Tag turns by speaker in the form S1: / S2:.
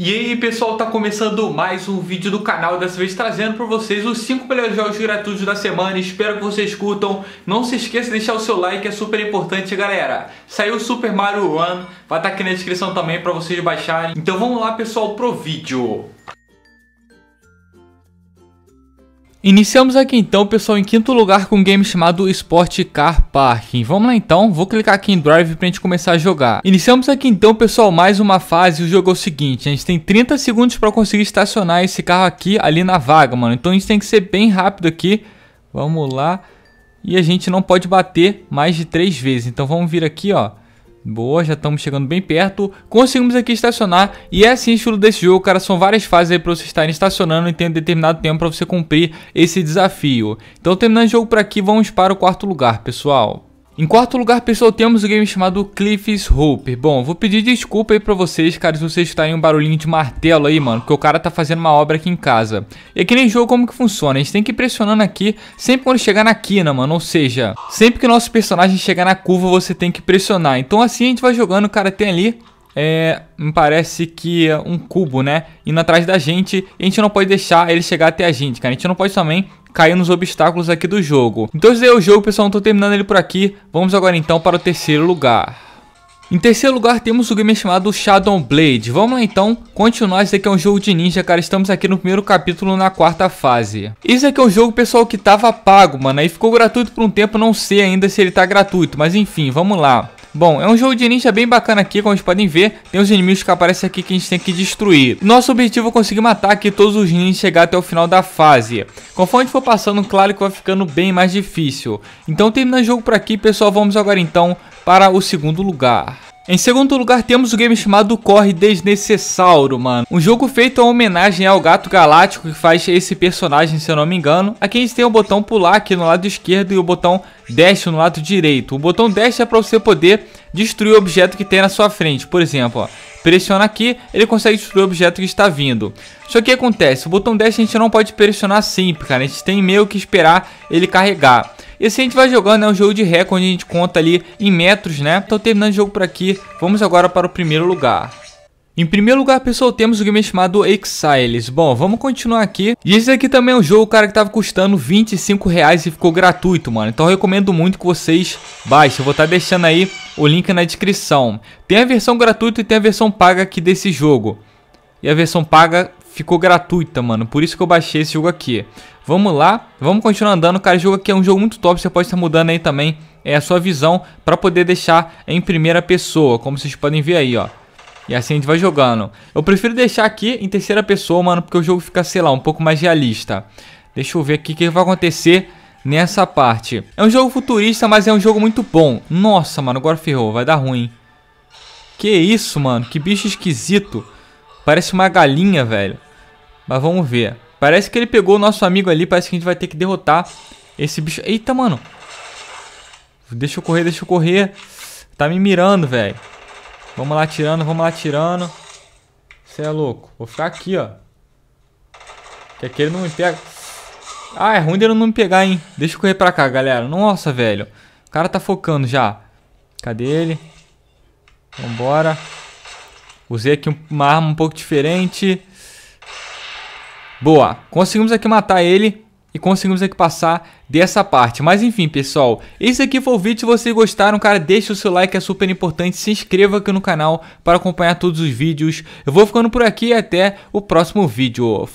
S1: E aí pessoal, tá começando mais um vídeo do canal, dessa vez trazendo para vocês os 5 melhores jogos gratuitos da semana, espero que vocês curtam, não se esqueça de deixar o seu like, é super importante galera. Saiu Super Mario Run, vai estar tá aqui na descrição também para vocês baixarem, então vamos lá pessoal pro vídeo. Iniciamos aqui então, pessoal, em quinto lugar com um game chamado Sport Car Parking. Vamos lá então, vou clicar aqui em Drive pra gente começar a jogar. Iniciamos aqui então, pessoal, mais uma fase. O jogo é o seguinte, a gente tem 30 segundos pra conseguir estacionar esse carro aqui, ali na vaga, mano. Então a gente tem que ser bem rápido aqui. Vamos lá. E a gente não pode bater mais de três vezes. Então vamos vir aqui, ó. Boa, já estamos chegando bem perto. Conseguimos aqui estacionar. E é assim o estilo desse jogo, cara. São várias fases aí para você estar estacionando e tem determinado tempo para você cumprir esse desafio. Então, terminando o jogo por aqui, vamos para o quarto lugar, pessoal. Em quarto lugar, pessoal, temos o um game chamado Cliff's Hope. Bom, vou pedir desculpa aí pra vocês, cara, se vocês estarem um barulhinho de martelo aí, mano, porque o cara tá fazendo uma obra aqui em casa. E aqui é nem jogo como que funciona, a gente tem que ir pressionando aqui sempre quando chegar na quina, mano, ou seja, sempre que o nosso personagem chegar na curva, você tem que pressionar. Então assim a gente vai jogando, cara, tem ali é, me parece que é um cubo, né? Indo atrás da gente, a gente não pode deixar ele chegar até a gente, cara. A gente não pode também cair nos obstáculos aqui do jogo. Então esse é o jogo, pessoal, não tô terminando ele por aqui. Vamos agora então para o terceiro lugar. Em terceiro lugar temos o game chamado Shadow Blade. Vamos lá então, continuar, esse aqui é um jogo de ninja, cara, estamos aqui no primeiro capítulo na quarta fase. Isso aqui é um jogo, pessoal, que tava pago, mano, aí ficou gratuito por um tempo, não sei ainda se ele tá gratuito, mas enfim, vamos lá. Bom, é um jogo de ninja bem bacana aqui, como vocês podem ver, tem os inimigos que aparecem aqui que a gente tem que destruir. Nosso objetivo é conseguir matar aqui todos os ninjas e chegar até o final da fase. Conforme a gente for passando, claro que vai ficando bem mais difícil. Então terminando o jogo por aqui, pessoal, vamos agora então para o segundo lugar. Em segundo lugar, temos o game chamado Corre Desnecessauro, mano. Um jogo feito em homenagem ao Gato Galáctico, que faz esse personagem, se eu não me engano. Aqui a gente tem o botão pular aqui no lado esquerdo e o botão dash no lado direito. O botão dash é para você poder destruir o objeto que tem na sua frente. Por exemplo, ó, pressiona aqui, ele consegue destruir o objeto que está vindo. Só que acontece, o botão dash a gente não pode pressionar sempre, cara. A gente tem meio que esperar ele carregar. E assim a gente vai jogando, é um jogo de recorde, a gente conta ali em metros, né? Então terminando o jogo por aqui, vamos agora para o primeiro lugar. Em primeiro lugar, pessoal, temos o game chamado Exiles. Bom, vamos continuar aqui. E esse aqui também é um jogo, cara, que tava custando 25 reais e ficou gratuito, mano. Então eu recomendo muito que vocês baixem. Eu vou estar tá deixando aí o link na descrição. Tem a versão gratuita e tem a versão paga aqui desse jogo. E a versão paga ficou gratuita, mano. Por isso que eu baixei esse jogo aqui. Vamos lá, vamos continuar andando. Cara, esse jogo aqui é um jogo muito top, você pode estar mudando aí também é, a sua visão para poder deixar em primeira pessoa, como vocês podem ver aí, ó. E assim a gente vai jogando. Eu prefiro deixar aqui em terceira pessoa, mano, porque o jogo fica, sei lá, um pouco mais realista. Deixa eu ver aqui o que vai acontecer nessa parte. É um jogo futurista, mas é um jogo muito bom. Nossa, mano, agora ferrou, vai dar ruim. Que isso, mano, que bicho esquisito. Parece uma galinha, velho. Mas vamos ver. Parece que ele pegou o nosso amigo ali. Parece que a gente vai ter que derrotar esse bicho. Eita, mano. Deixa eu correr, deixa eu correr. Tá me mirando, velho. Vamos lá tirando, vamos lá tirando. Você é louco. Vou ficar aqui, ó. Que aqui ele não me pega. Ah, é ruim dele não me pegar, hein. Deixa eu correr pra cá, galera. Nossa, velho. O cara tá focando já. Cadê ele? Vambora. Usei aqui uma arma um pouco diferente. Boa, conseguimos aqui matar ele e conseguimos aqui passar dessa parte. Mas enfim, pessoal, esse aqui foi o vídeo. Se vocês gostaram, cara, deixa o seu like, é super importante. Se inscreva aqui no canal para acompanhar todos os vídeos. Eu vou ficando por aqui e até o próximo vídeo.